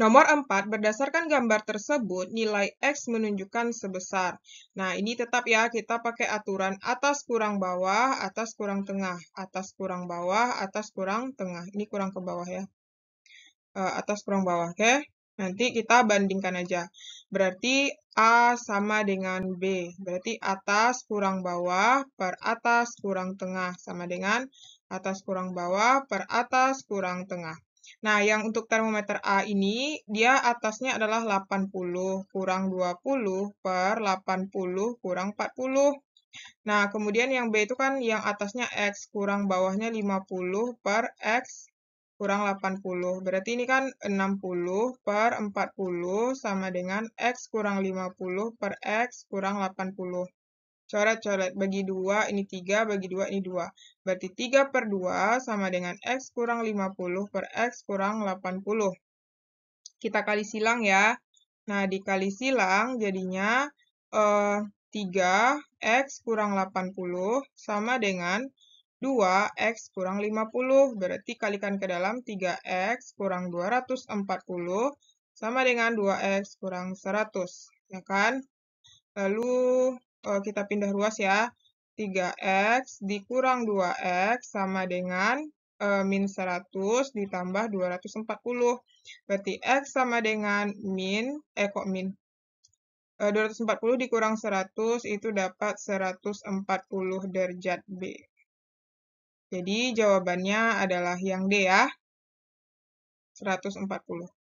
Nomor 4, berdasarkan gambar tersebut, nilai X menunjukkan sebesar. Nah, ini tetap ya, kita pakai aturan atas kurang bawah, atas kurang tengah, atas kurang bawah, atas kurang tengah. Ini kurang ke bawah ya. Eh, atas kurang bawah, oke. Okay? Nanti kita bandingkan aja. Berarti A sama dengan B. Berarti atas kurang bawah per atas kurang tengah sama dengan atas kurang bawah per atas kurang tengah. Nah, yang untuk termometer A ini, dia atasnya adalah 80 kurang 20 per 80 kurang 40. Nah, kemudian yang B itu kan yang atasnya X kurang bawahnya 50 per X kurang 80. Berarti ini kan 60 per 40 sama dengan X kurang 50 per X kurang 80. Coret-coret, bagi 2, ini 3, bagi 2, ini 2. Berarti 3 per 2 sama dengan X kurang 50 per X kurang 80. Kita kali silang ya. Nah, dikali silang jadinya eh, 3X kurang 80 sama dengan 2x kurang 50, berarti kalikan ke dalam 3x kurang 240 sama dengan 2x kurang 100, ya kan? Lalu Eh, kita pindah ruas ya. 3x dikurang 2x sama dengan e, min 100 ditambah 240. Berarti x sama dengan min, eh kok min? E, eh, 240 dikurang 100 itu dapat 140 derajat B. Jadi jawabannya adalah yang D ya. 140.